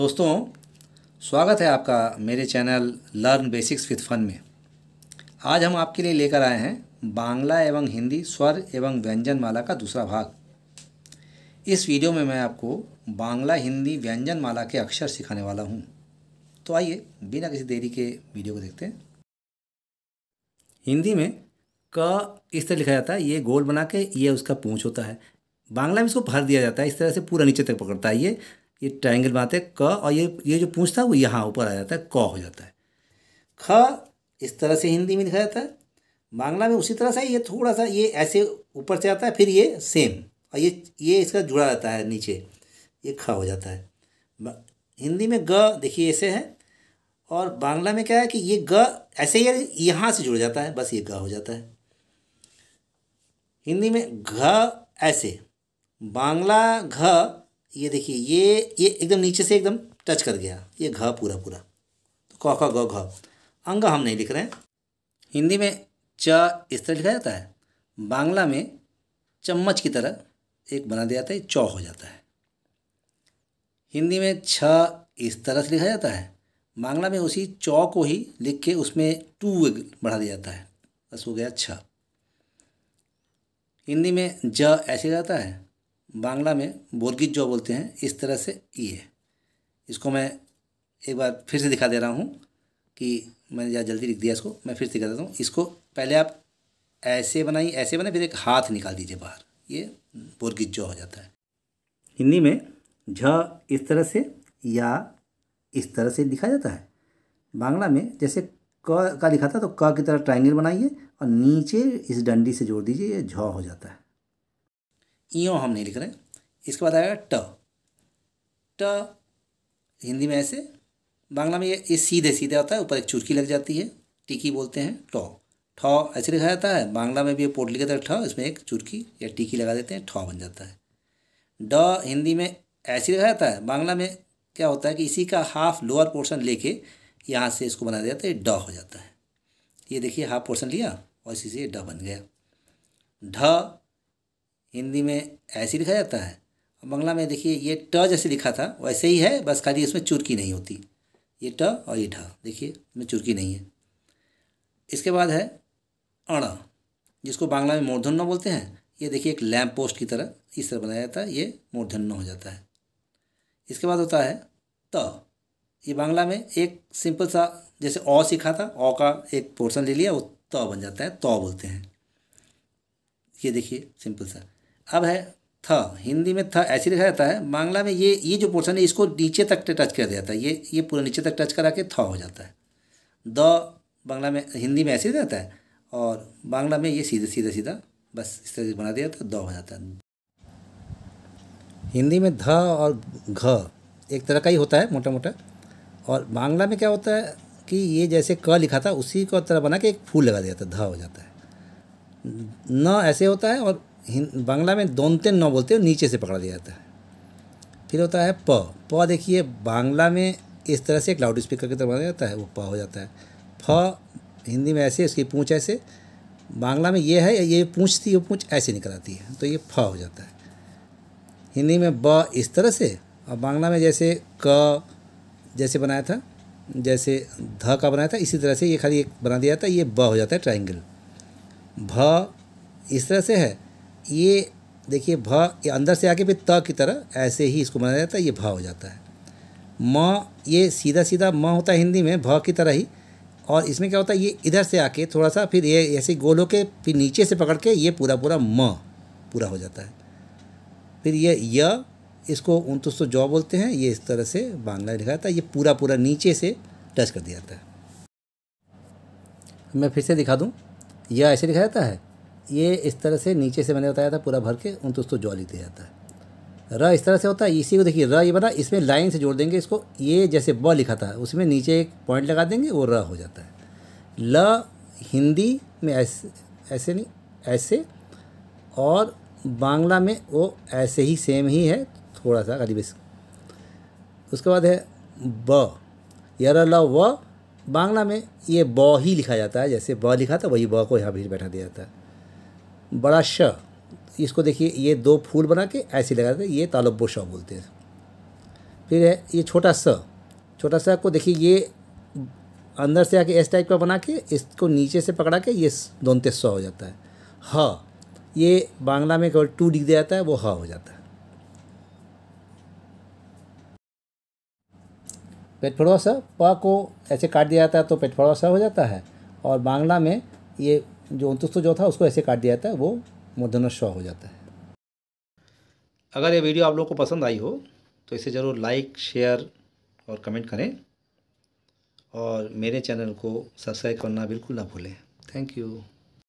दोस्तों स्वागत है आपका मेरे channel Learn Basics with Fun में आज हम आपके लिए लेकर आए हैं बांग्ला एवं हिंदी स्वर एवं व्यंजन माला का दूसरा भाग इस वीडियो में मैं आपको बांग्ला हिंदी व्यंजन माला के अक्षर सिखाने वाला हूँ तो आइए बिना किसी देरी के वीडियो को देखते हैं हिंदी में क इस तरह लिखा जाता है ये गोल बना के ये उसका पूँछ होता है बांग्ला में इसको भर दिया जाता है इस तरह से पूरा नीचे तक पकड़ता है ये ये ट्राइंगल बनाते हैं क और ये ये जो पूछ था वो यहाँ ऊपर आ जाता है क हो जाता है ख इस तरह से हिंदी में लिखा जाता है बांग्ला में उसी तरह से ये थोड़ा सा ये ऐसे ऊपर से आता है फिर ये सेम और ये ये इसका जुड़ा रहता है नीचे ये ख हो जाता है हिंदी में ग देखिए ऐसे है और बांग्ला में क्या है कि ये ग ऐसे ही यहाँ से जुड़ जाता है बस ये ग हो जाता है हिंदी में घ ऐसे बांग्ला घ ये देखिए ये ये एकदम नीचे से एकदम टच कर गया ये घ पूरा पूरा तो क ख घ अंग हम नहीं लिख रहे हैं हिंदी में च इस तरह लिखा जाता है बांग्ला में चम्मच की तरह एक बना दिया जाता है चौ हो जाता है हिंदी में छ इस तरह से लिखा जाता है बांग्ला में उसी चौ को ही लिख के उसमें टू बढ़ा दिया जाता है बस हो गया छ हिंदी में ज ऐसे जाता है बांग्ला में बोरगिज जो बोलते हैं इस तरह से ई है इसको मैं एक बार फिर से दिखा दे रहा हूँ कि मैंने जहाँ जल्दी लिख दिया इसको मैं फिर से दिखा देता हूँ इसको पहले आप ऐसे बनाइए ऐसे बनाए फिर एक हाथ निकाल दीजिए बाहर ये बोरगीत जो हो जाता है हिंदी में झ इस तरह से या इस तरह से लिखा जाता है बांग्ला में जैसे क का लिखा था तो क की तरह ट्राइंगल बनाइए और नीचे इस डंडी से जोड़ दीजिए ये झ हो जाता है इयो हम नहीं लिख रहे इसके बाद आएगा ट ट हिंदी में ऐसे बांग्ला में ये ये सीधे सीधे होता है ऊपर एक चुटकी लग जाती है टिकी बोलते हैं टॉ ठ ऐसे लिखा जाता है बांग्ला में भी ये पोर्ट लिखा था इसमें एक चुटकी या टिकी लगा देते हैं ठॉ बन जाता है ड हिंदी में ऐसे लिखा जाता है बांग्ला में क्या होता है कि इसी का हाफ लोअर पोर्शन लेके यहाँ से इसको बना दिया जाता है ड हो जाता है ये देखिए हाफ पोर्शन लिया और इसी से ड बन गया ढ हिंदी में ऐसे लिखा जाता है और बंगला में देखिए ये ट जैसे लिखा था वैसे ही है बस खाली इसमें चुरकी नहीं होती ये ट और ये ढ देखिए इसमें चुरकी नहीं है इसके बाद है अण जिसको बांग्ला में मूर्धन्य बोलते हैं ये देखिए एक लैम्प पोस्ट की तरह इस तरह बनाया जाता है ये मूर्धन्य हो जाता है इसके बाद होता है त ये बांग्ला में एक सिंपल सा जैसे अ सीखा था अ का एक पोर्शन ले लिया वो त बन जाता है त बोलते हैं ये देखिए सिंपल सा अब है थ हिंदी में थ ऐसे लिखा जाता है बांग्ला में ये ये जो पोर्शन है इसको नीचे तक टच कर दिया जाता है ये ये पूरा नीचे तक टच करा के थ हो जाता है द बांग्ला में हिंदी में ऐसे रहता है और बांग्ला में ये सीधे सीधे सीधा बस इस तरह से बना दिया था द हो जाता है हिंदी में ध और घ एक तरह का ही होता है मोटा मोटा और बांग्ला में क्या होता है कि ये जैसे क लिखा था उसी को तरह बना के एक फूल लगा दिया था ध हो जाता है न ऐसे होता है और बांग्ला में दोनते न बोलते हो नीचे से पकड़ा दिया जाता है फिर होता है प प देखिए बांग्ला में इस तरह से एक लाउड स्पीकर की तरह बनाया जाता है वो प हो जाता है फ हिंदी में ऐसे उसकी पूँछ ऐसे बांग्ला में ये है ये पूँछ थी वो पूँछ ऐसे निकल आती है तो ये फ हो जाता है हिंदी में ब इस तरह से और बांग्ला में जैसे क जैसे बनाया था जैसे ध का बनाया था इसी तरह से ये खाली एक बना दिया जाता है ये ब हो जाता है ट्राइंगल भ इस तरह से है ये देखिए भ ये अंदर से आके फिर त की तरह ऐसे ही इसको बनाया जाता है ये भ हो जाता है म ये सीधा सीधा म होता है हिंदी में भ की तरह ही और इसमें क्या होता है ये इधर से आके थोड़ा सा फिर ये ऐसे गोल होके फिर नीचे से पकड़ के ये पूरा पूरा म पूरा हो जाता है फिर ये य इसको उनतुस तो जॉ बोलते हैं ये इस तरह से बांग्ला लिखा जाता है ये पूरा पूरा नीचे से टच कर दिया जाता है मैं फिर से दिखा दूँ यह ऐसे लिखा जाता है ये इस तरह से नीचे से मैंने बताया था पूरा भर के उन तो उसको जॉ लिख दिया जाता है र इस तरह से होता है इसी को देखिए र ये बना इसमें लाइन से जोड़ देंगे इसको ये जैसे ब लिखा था उसमें नीचे एक पॉइंट लगा देंगे वो र हो जाता है ल हिंदी में ऐसे ऐसे नहीं ऐसे और बांग्ला में वो ऐसे ही सेम ही है थोड़ा सा करीब उसके बाद है ब यर ल व बांग्ला में ये ब ही लिखा जाता है जैसे ब लिखा था वही ब को यहाँ भी बैठा दिया जाता है बड़ा श इसको देखिए ये दो फूल बना के ऐसे देते ये तालब्बो श बोलते हैं फिर है ये छोटा स छोटा सा को देखिए ये अंदर से आके एस टाइप का बना के इसको नीचे से पकड़ा के ये दोनते स हो जाता है ह ये बांग्ला में केवल टू डिग दिया जाता है वो ह हो जाता है पेटफड़वा सा प को ऐसे काट दिया जाता है तो पेटफड़वा सा हो जाता है और बांग्ला में ये जो अंतस्थ जो था उसको ऐसे काट दिया जाता है वो मूर्धन्य हो जाता है अगर ये वीडियो आप लोग को पसंद आई हो तो इसे ज़रूर लाइक शेयर और कमेंट करें और मेरे चैनल को सब्सक्राइब करना बिल्कुल ना भूलें थैंक यू